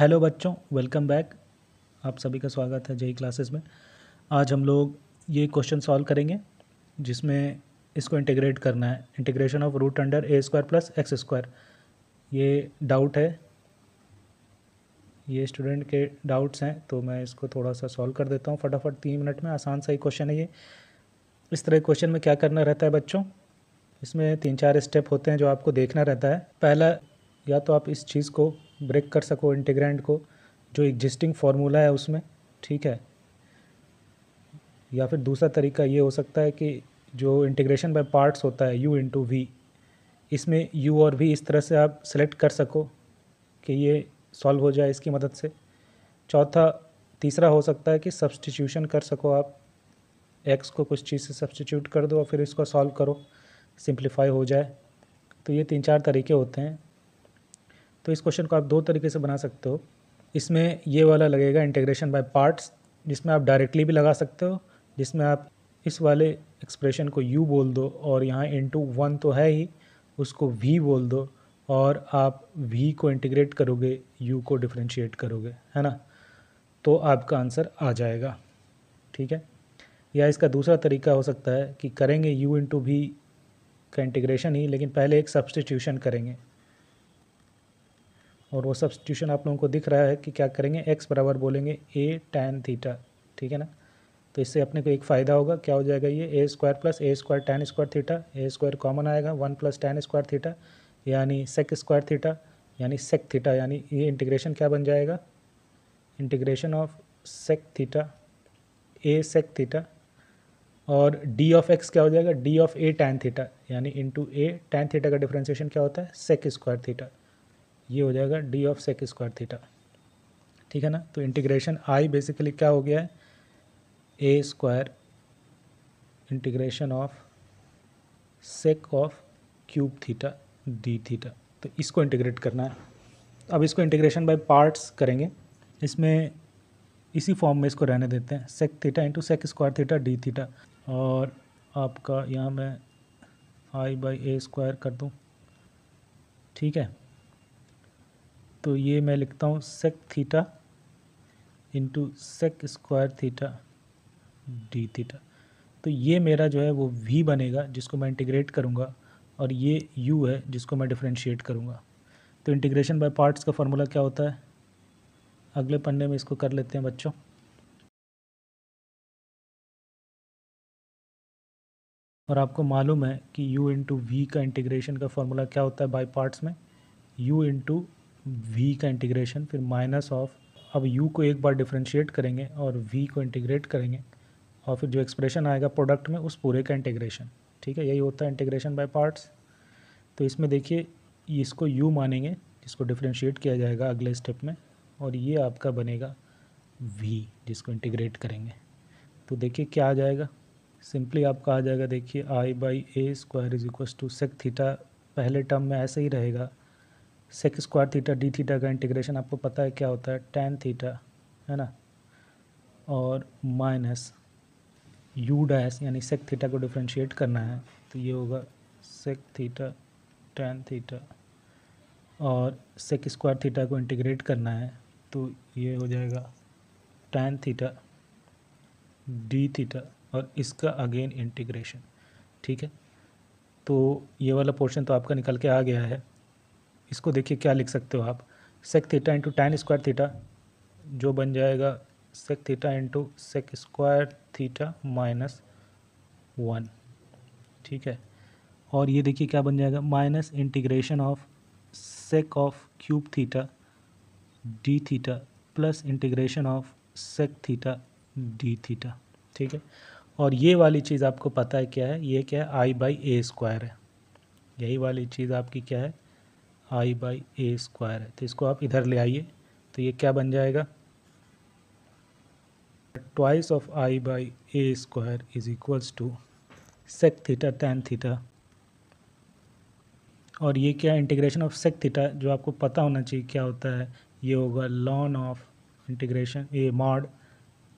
hello बच्चों welcome back आप सभी का स्वागत है जय क्लासेस में आज हम लोग ये क्वेश्चन सॉल्व करेंगे जिसमें इसको इंटीग्रेट करना है integration of root under a square plus x square ये डाउट है ये स्टूडेंट के डाउट्स हैं तो मैं इसको थोड़ा सा सॉल्व कर देता हूँ फटाफट तीन मिनट में आसान सा ही क्वेश्चन है ये इस तरह क्वेश्चन में क्या करना रहता है बच्चों इसमें तीन चार स्टेप होते हैं जो आपको देखना रहता है पहला या तो आप इस चीज़ को ब्रेक कर सको इंटीग्रेंट को जो एग्जिस्टिंग फार्मूला है उसमें ठीक है या फिर दूसरा तरीका ये हो सकता है कि जो इंटीग्रेशन बाय पार्ट्स होता है यू इंटू वी इसमें यू और वी इस तरह से आप सेलेक्ट कर सको कि ये सॉल्व हो जाए इसकी मदद से चौथा तीसरा हो सकता है कि सब्सटीट्यूशन कर सको आप एक्स को कुछ चीज़ से सब्सटीट्यूट कर दो और फिर इसको सॉल्व करो सिंप्लीफाई हो जाए तो ये तीन चार तरीके होते हैं तो इस क्वेश्चन को आप दो तरीके से बना सकते हो इसमें ये वाला लगेगा इंटीग्रेशन बाय पार्ट्स जिसमें आप डायरेक्टली भी लगा सकते हो जिसमें आप इस वाले एक्सप्रेशन को यू बोल दो और यहाँ इंटू वन तो है ही उसको वी बोल दो और आप वी को इंटीग्रेट करोगे यू को डिफ्रेंशिएट करोगे है ना तो आपका आंसर आ जाएगा ठीक है या इसका दूसरा तरीका हो सकता है कि करेंगे यू इंटू वी का इंटीग्रेशन ही लेकिन पहले एक सब्सटीट्यूशन करेंगे और वो सब्सटीट्यूशन आप लोगों को दिख रहा है कि क्या करेंगे एक्स बराबर बोलेंगे ए टैन थीटा ठीक है ना तो इससे अपने को एक फ़ायदा होगा क्या हो जाएगा ये a square plus a square tan square theta a square common आएगा one plus tan square theta यानी सेक स्क्वायर थीटा यानी सेक थीटा यानी ये इंटीग्रेशन क्या बन जाएगा integration of sec theta a sec theta और डी ऑफ एक्स क्या हो जाएगा d of a tan theta यानी इंटू ए टैन थीटा का डिफ्रेंसिएशन क्या होता है सेक स्क्वायर थीटा ये हो जाएगा d of sec square theta ठीक है ना तो इंटीग्रेशन आई बेसिकली क्या हो गया है a square integration of sec of cube theta d theta तो इसको इंटीग्रेट करना है अब इसको इंटीग्रेशन बाय पार्ट्स करेंगे इसमें इसी फॉर्म में इसको रहने देते हैं sec theta into sec square theta d theta और आपका यहाँ मैं आई बाई ए स्क्वायर कर दूँ ठीक है तो ये मैं लिखता हूँ sec theta into sec square theta d theta तो ये मेरा जो है वो वी बनेगा जिसको मैं इंटीग्रेट करूँगा और ये यू है जिसको मैं डिफ्रेंशिएट करूँगा तो इंटीग्रेशन बाय पार्ट्स का फार्मूला क्या होता है अगले पन्ने में इसको कर लेते हैं बच्चों और आपको मालूम है कि u इंटू वी का इंटीग्रेशन का फार्मूला क्या होता है बाई पार्ट्स में u इंटू वी का इंटीग्रेशन फिर माइनस ऑफ अब यू को एक बार डिफ्रेंशिएट करेंगे और वी को इंटीग्रेट करेंगे और फिर जो एक्सप्रेशन आएगा प्रोडक्ट में उस पूरे का इंटीग्रेशन ठीक है यही होता है इंटीग्रेशन बाय पार्ट्स तो इसमें देखिए इसको यू मानेंगे जिसको डिफ्रेंशिएट किया जाएगा अगले स्टेप में और ये आपका बनेगा वी जिसको इंटीग्रेट करेंगे तो देखिए क्या आ जाएगा सिंपली आपका आ जाएगा देखिए I by a square is equal to sec theta पहले टर्म में ऐसे ही रहेगा sec square theta d theta का इंटीग्रेशन आपको पता है क्या होता है टेन थीटा है ना और माइनस यू डैस यानी सेक थीटा को डिफ्रेंशिएट करना है तो ये होगा सेक थीटा टेन थीटा और सेक स्क्वायर थीटा को इंटीग्रेट करना है तो ये हो जाएगा टेन थीटा डी थीटा और इसका अगेन इंटीग्रेशन ठीक है तो ये वाला पोर्शन तो आपका निकल के आ गया है इसको देखिए क्या लिख सकते हो आप sec theta into tan square theta जो बन जाएगा sec theta into sec square theta minus one ठीक है और ये देखिए क्या बन जाएगा minus integration of sec of cube theta d theta plus integration of sec theta d theta ठीक है और ये वाली चीज़ आपको पता है क्या है ये क्या है आई बाई ए स्क्वायर है यही वाली चीज़ आपकी क्या है आई बाई ए स्क्वायर है तो इसको आप इधर ले आइए तो ये क्या बन जाएगा twice of I by a square is equals to sec theta tan theta और ये क्या इंटीग्रेशन ऑफ सेक थीटा जो आपको पता होना चाहिए क्या होता है ये होगा ln of integration a mod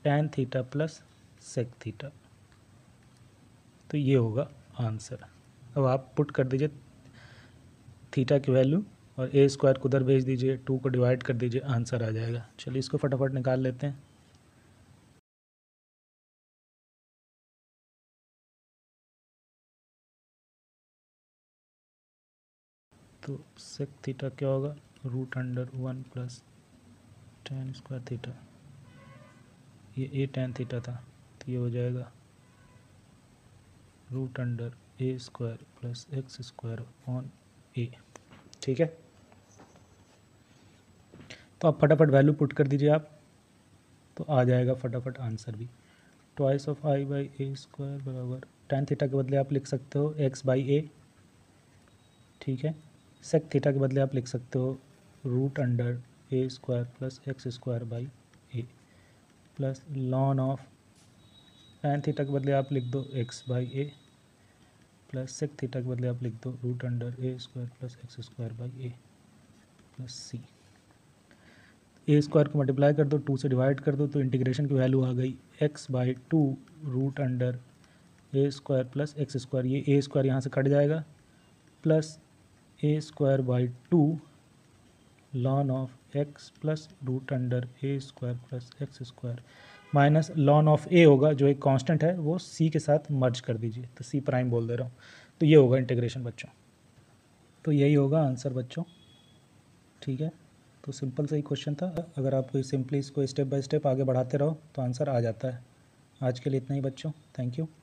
tan theta plus sec theta तो ये होगा आंसर अब आप पुट कर दीजिए थीटा की वैल्यू और ए स्क्वायर को उधर भेज दीजिए टू को डिवाइड कर दीजिए आंसर आ जाएगा चलिए इसको फटाफट निकाल लेते हैं तो सेक थीटा क्या होगा root under one plus tan square theta ये ए टेन थीटा था तो ये हो जाएगा root under a square plus x square on a ठीक है तो आप फटाफट वैल्यू पुट कर दीजिए आप तो आ जाएगा फटाफट आंसर भी twice of I by a square बराबर टेन थीटा के बदले आप लिख सकते हो एक्स बाई ए ठीक है सेक थीटा के बदले आप लिख सकते हो root under a square plus x square by a plus ln of tan theta के बदले आप लिख दो x by a plus sec theta के बदले आप लिख दो root under a square plus x square by a plus c a square को मल्टीप्लाई कर दो टू से डिवाइड कर दो तो इंटीग्रेशन की वैल्यू आ गई x by two root under a square plus x square ये ए स्क्वायर यहाँ से कट जाएगा plus a square by two lon of x plus root under a square plus x square minus lon of a होगा जो एक constant है वो सी के साथ मर्ज कर दीजिए तो सी प्राइम बोल दे रहा हूँ तो ये होगा इंटीग्रेशन बच्चों तो यही होगा आंसर बच्चों ठीक है तो सिंपल सा ही क्वेश्चन था अगर आप कोई सिंपली इसको स्टेप बाय स्टेप आगे बढ़ाते रहो तो आंसर आ जाता है आज के लिए इतना ही बच्चों थैंक यू